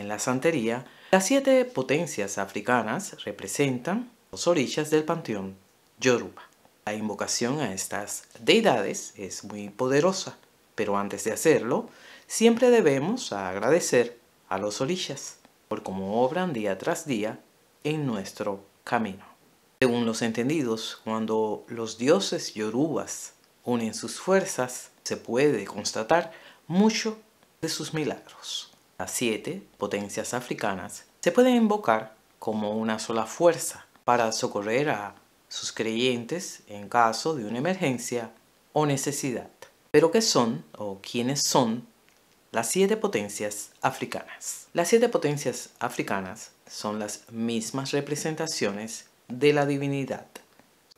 En la santería, las siete potencias africanas representan los orillas del panteón Yoruba. La invocación a estas deidades es muy poderosa, pero antes de hacerlo, siempre debemos agradecer a los orishas por cómo obran día tras día en nuestro camino. Según los entendidos, cuando los dioses yorubas unen sus fuerzas, se puede constatar mucho de sus milagros las siete potencias africanas, se pueden invocar como una sola fuerza para socorrer a sus creyentes en caso de una emergencia o necesidad. Pero ¿qué son o quiénes son las siete potencias africanas? Las siete potencias africanas son las mismas representaciones de la divinidad,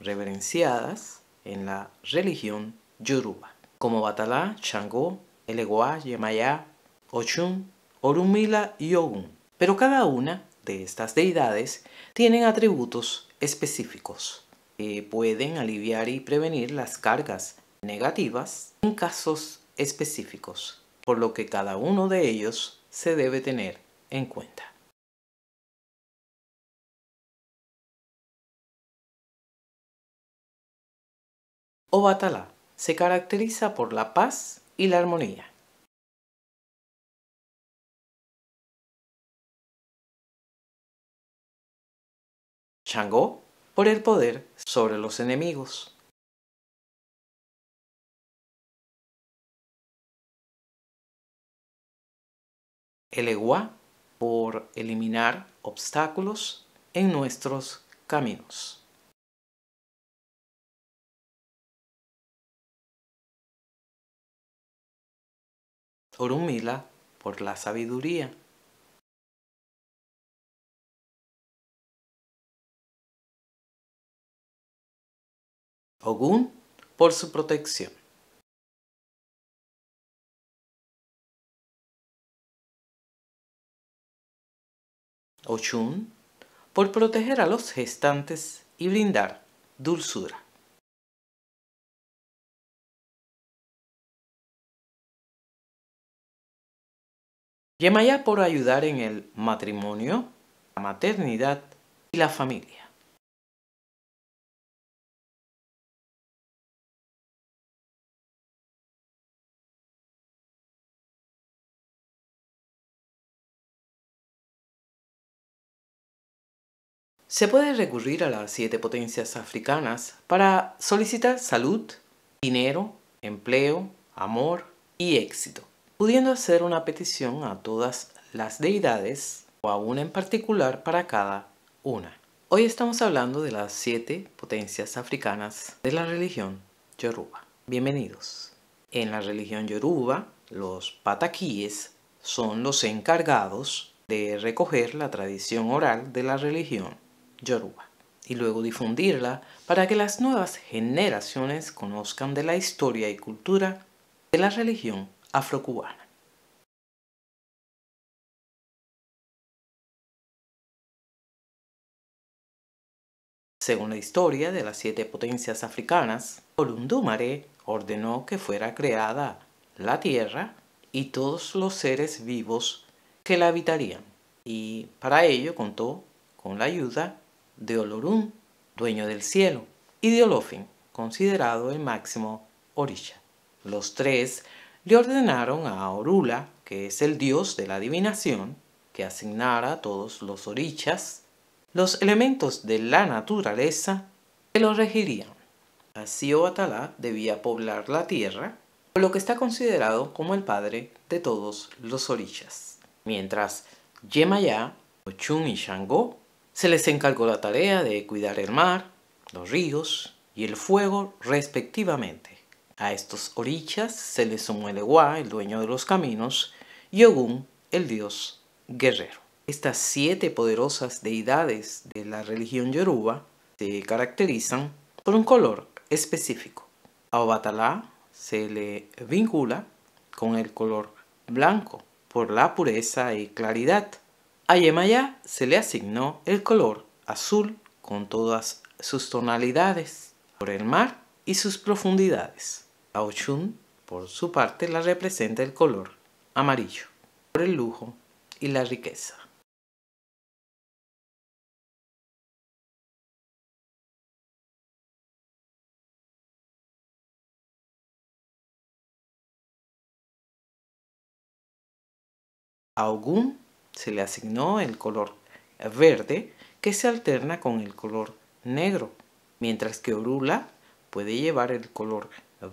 reverenciadas en la religión yoruba, como Batalá, Changó, Eleguá, Yemayá, Ochun, Orumila y Ogun, pero cada una de estas deidades tienen atributos específicos que pueden aliviar y prevenir las cargas negativas en casos específicos, por lo que cada uno de ellos se debe tener en cuenta. Obatala se caracteriza por la paz y la armonía. Changó por el poder sobre los enemigos. El por eliminar obstáculos en nuestros caminos. Orumila por la sabiduría. Ogun, por su protección. Ochun por proteger a los gestantes y brindar dulzura. Yemaya por ayudar en el matrimonio, la maternidad y la familia. se puede recurrir a las siete potencias africanas para solicitar salud, dinero, empleo, amor y éxito, pudiendo hacer una petición a todas las deidades o a una en particular para cada una. Hoy estamos hablando de las siete potencias africanas de la religión yoruba. Bienvenidos. En la religión yoruba, los pataquíes son los encargados de recoger la tradición oral de la religión y luego difundirla para que las nuevas generaciones conozcan de la historia y cultura de la religión afrocubana. Según la historia de las siete potencias africanas, Olundumare ordenó que fuera creada la tierra y todos los seres vivos que la habitarían, y para ello contó con la ayuda de Olorun, dueño del cielo, y de Olofin, considerado el máximo orisha. Los tres le ordenaron a Orula, que es el dios de la adivinación, que asignara a todos los orichas los elementos de la naturaleza que los regirían. Así Oatalá debía poblar la tierra, por lo que está considerado como el padre de todos los orichas. Mientras Yemayá, Ochun y Shango se les encargó la tarea de cuidar el mar, los ríos y el fuego respectivamente. A estos orichas se les sumó el Ewa, el dueño de los caminos, y Ogún, el dios guerrero. Estas siete poderosas deidades de la religión yoruba se caracterizan por un color específico. A Obatalá se le vincula con el color blanco por la pureza y claridad. A Yemaya se le asignó el color azul con todas sus tonalidades por el mar y sus profundidades. A Ochun, por su parte, la representa el color amarillo por el lujo y la riqueza. Se le asignó el color verde que se alterna con el color negro, mientras que orula puede llevar el color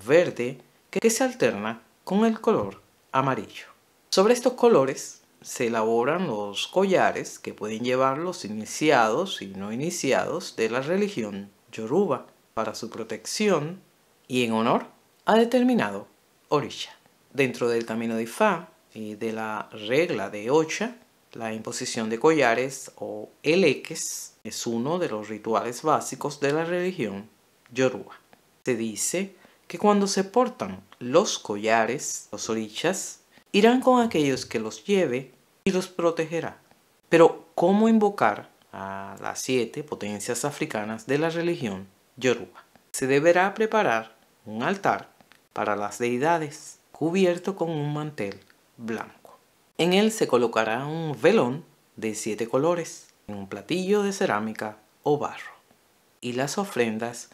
verde que se alterna con el color amarillo. Sobre estos colores se elaboran los collares que pueden llevar los iniciados y no iniciados de la religión yoruba para su protección y en honor a determinado orisha. Dentro del camino de Ifá y de la regla de Ocha, la imposición de collares o eleques es uno de los rituales básicos de la religión yoruba. Se dice que cuando se portan los collares, los orichas, irán con aquellos que los lleve y los protegerá. Pero, ¿cómo invocar a las siete potencias africanas de la religión yoruba? Se deberá preparar un altar para las deidades cubierto con un mantel blanco. En él se colocará un velón de siete colores en un platillo de cerámica o barro y las ofrendas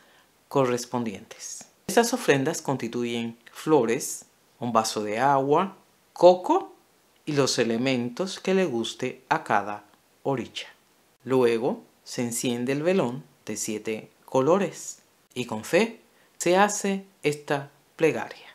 correspondientes. Estas ofrendas constituyen flores, un vaso de agua, coco y los elementos que le guste a cada oricha. Luego se enciende el velón de siete colores y con fe se hace esta plegaria.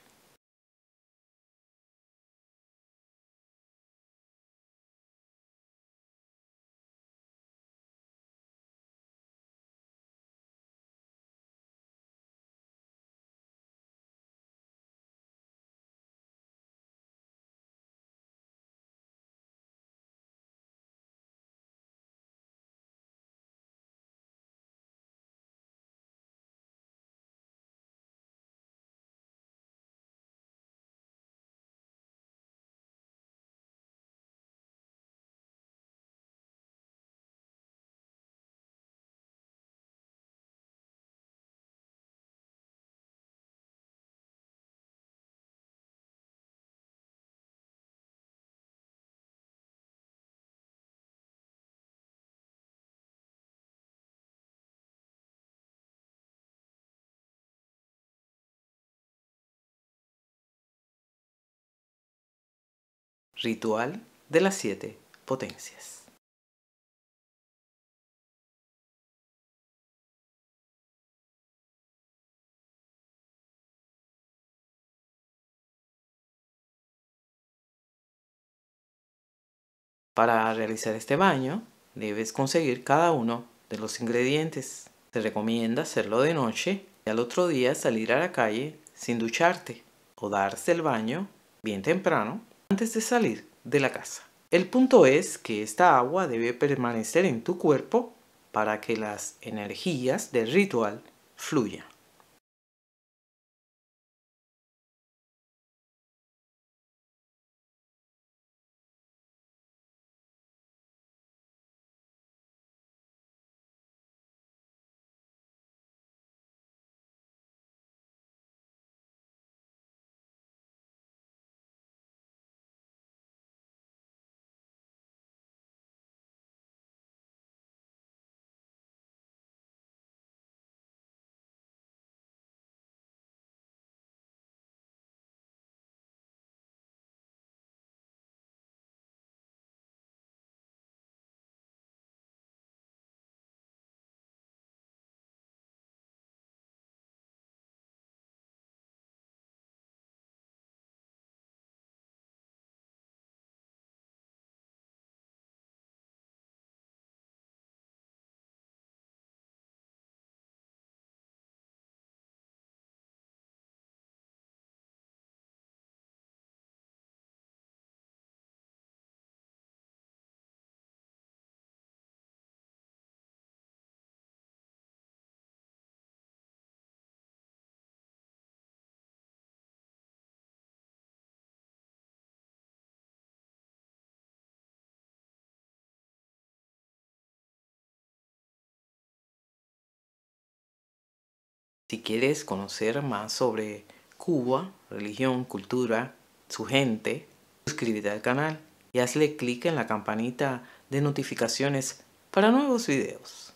Ritual de las siete potencias. Para realizar este baño, debes conseguir cada uno de los ingredientes. Se recomienda hacerlo de noche y al otro día salir a la calle sin ducharte o darse el baño bien temprano antes de salir de la casa. El punto es que esta agua debe permanecer en tu cuerpo para que las energías del ritual fluyan. Si quieres conocer más sobre Cuba, religión, cultura, su gente, suscríbete al canal y hazle clic en la campanita de notificaciones para nuevos videos.